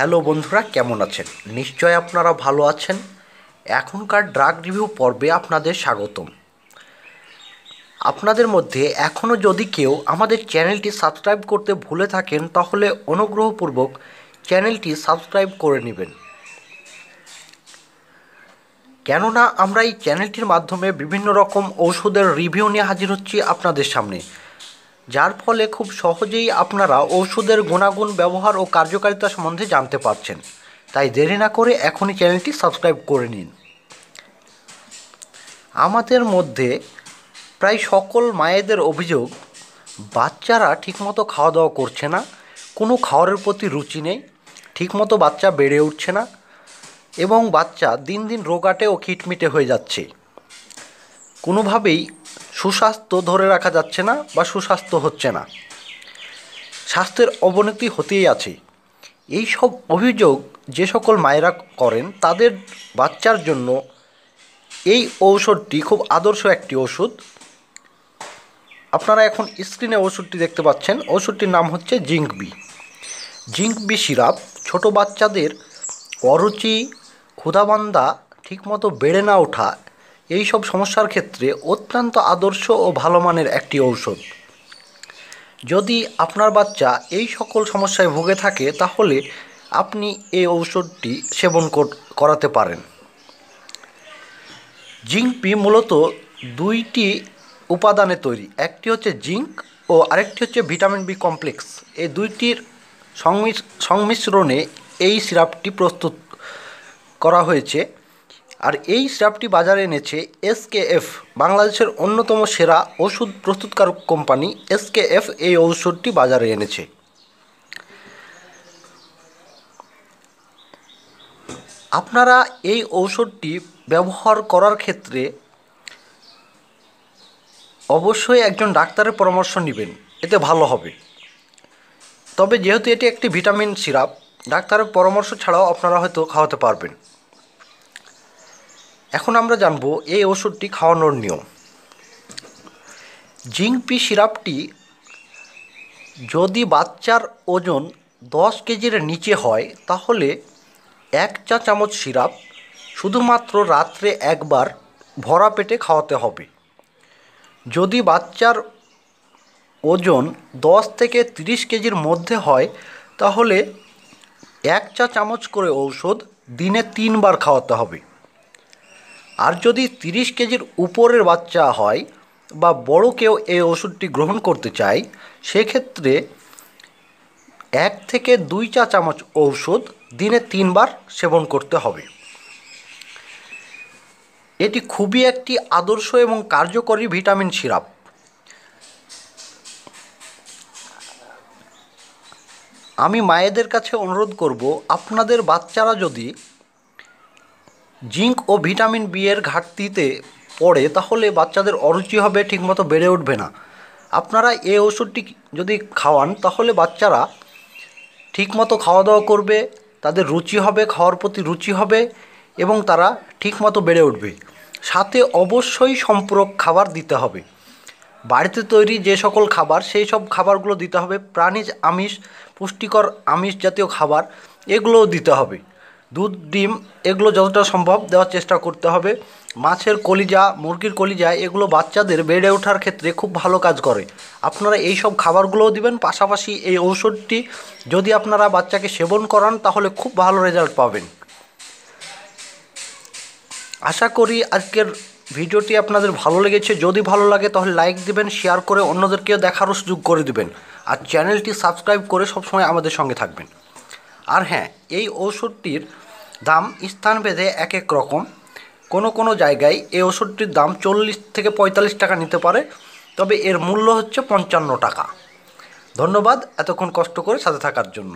hello বন্ধুরা কেমন আছেন নিশ্চয় আপনারা ভালো আছেন এখনকার ড্রাগ রিভিউ পর্বে আপনাদের স্বাগতম আপনাদের মধ্যে এখনও যদি কেউ আমাদের চ্যানেলটি সাবস্ক্রাইব করতে ভুলে থাকেন তাহলে অনুগ্রহপূর্বক চ্যানেলটি সাবস্ক্রাইব করে নেবেন কেননা আমরা এই চ্যানেলটির মাধ্যমে বিভিন্ন রকম ঔষধের রিভিউ নিয়ে হাজির হচ্ছি আপনাদের সামনে যার ফলে খুব সহজেই আপনারা ওষুধের গুণাগুণ ব্যবহার ও কার্যকারিতা সম্বন্ধে জানতে পারছেন তাই দেরি না করে এখনই চ্যানেলটি সাবস্ক্রাইব করে নিন আমাদের মধ্যে প্রায় সকল মায়েদের অভিযোগ বাচ্চারা ঠিকমতো খাওয়া দাওয়া করছে না কোনো খাওয়ারের প্রতি রুচি নেই ঠিকমতো বাচ্চা বেড়ে উঠছে না এবং বাচ্চা দিন দিন রোগাটে ও খিটমিটে হয়ে যাচ্ছে কোনোভাবেই সুস্বাস্থ্য ধরে রাখা যাচ্ছে না বা সুস্বাস্থ্য হচ্ছে না স্বাস্থ্যের অবনতি হতেই আছে এই সব অভিযোগ যে সকল মায়েরা করেন তাদের বাচ্চার জন্য এই ঔষধটি খুব আদর্শ একটি ওষুধ আপনারা এখন স্ক্রিনে ওষুধটি দেখতে পাচ্ছেন ওষুধটির নাম হচ্ছে zinc B zinc B syrup ছোট বাচ্চাদের অরুচি ক্ষুধাবান্ধা ঠিকমতো বেড়ে না ওঠা এই সব সমস্যার ক্ষেত্রে অত্যন্ত আদর্শ ও ভালো মানের একটি ঔষধ যদি আপনার বাচ্চা এই সকল সমস্যায় ভুগে থাকে তাহলে আপনি এই ঔষধটি সেবন করাতে পারেন জিঙ্ক পি মূলত দুইটি উপাদানে তৈরি একটি হচ্ছে জিঙ্ক ও আরেকটি হচ্ছে ভিটামিন বি কমপ্লেক্স এই দুইটির সংমিশ্রণে এই সিরাপটি প্রস্তুত করা হয়েছে আর এই স্ট্যাপটি বাজারে এনেছে এসকেএফ বাংলাদেশের অন্যতম সেরা ওষুধ প্রস্তুতকারক কোম্পানি এসকেএফ এই ঔষধটি বাজারে এনেছে আপনারা এই ঔষধটি ব্যবহার করার ক্ষেত্রে অবশ্যই একজন ডাক্তারের পরামর্শ নেবেন এতে ভালো হবে তবে যেহেতু এটি একটি ভিটামিন সিরাপ ডাক্তারের পরামর্শ ছাড়াও আপনারা হয়তো খাওয়াতে পারবেন এখন আমরা জানব এই ওষুধটি খাওয়ানোর নিয়ম জিঙ্কপি সিরাপটি যদি বাচ্চার ওজন দশ কেজির নিচে হয় তাহলে এক চা চামচ সিরাপ শুধুমাত্র রাত্রে একবার ভরা পেটে খাওয়াতে হবে যদি বাচ্চার ওজন দশ থেকে তিরিশ কেজির মধ্যে হয় তাহলে এক চা চামচ করে ঔষধ দিনে তিনবার খাওয়াতে হবে আর যদি তিরিশ কেজির উপরের বাচ্চা হয় বা বড় কেউ এই ওষুধটি গ্রহণ করতে চায় সেক্ষেত্রে এক থেকে দুই চা চামচ ঔষধ দিনে তিনবার সেবন করতে হবে এটি খুবই একটি আদর্শ এবং কার্যকরী ভিটামিন সিরাপ আমি মায়েদের কাছে অনুরোধ করব আপনাদের বাচ্চারা যদি জিঙ্ক ও ভিটামিন বি এর ঘাটতিতে পড়ে তাহলে বাচ্চাদের অরুচি হবে ঠিকমতো বেড়ে উঠবে না আপনারা এই ওষুধটি যদি খাওয়ান তাহলে বাচ্চারা ঠিকমতো খাওয়া দাওয়া করবে তাদের রুচি হবে খাওয়ার প্রতি রুচি হবে এবং তারা ঠিকমতো বেড়ে উঠবে সাথে অবশ্যই সম্পূরক খাবার দিতে হবে বাড়িতে তৈরি যে সকল খাবার সেই সব খাবারগুলো দিতে হবে প্রাণীজ আমিষ পুষ্টিকর আমিষ জাতীয় খাবার এগুলোও দিতে হবে দুধ ডিম এগুলো যতটা সম্ভব দেওয়ার চেষ্টা করতে হবে মাছের কলিজা মুরগির কলিজা এগুলো বাচ্চাদের বেড়ে ওঠার ক্ষেত্রে খুব ভালো কাজ করে আপনারা এই সব খাবারগুলোও দিবেন পাশাপাশি এই ঔষধটি যদি আপনারা বাচ্চাকে সেবন করান তাহলে খুব ভালো রেজাল্ট পাবেন আশা করি আজকের ভিডিওটি আপনাদের ভালো লেগেছে যদি ভালো লাগে তাহলে লাইক দিবেন শেয়ার করে অন্যদেরকেও দেখারও সুযোগ করে দিবেন আর চ্যানেলটি সাবস্ক্রাইব করে সবসময় আমাদের সঙ্গে থাকবেন আর হ্যাঁ এই ওষুধটির দাম স্থানভেদে এক এক রকম কোনো কোনো জায়গায় এই ওষুধটির দাম চল্লিশ থেকে পঁয়তাল্লিশ টাকা নিতে পারে তবে এর মূল্য হচ্ছে পঞ্চান্ন টাকা ধন্যবাদ এতক্ষণ কষ্ট করে সাথে থাকার জন্য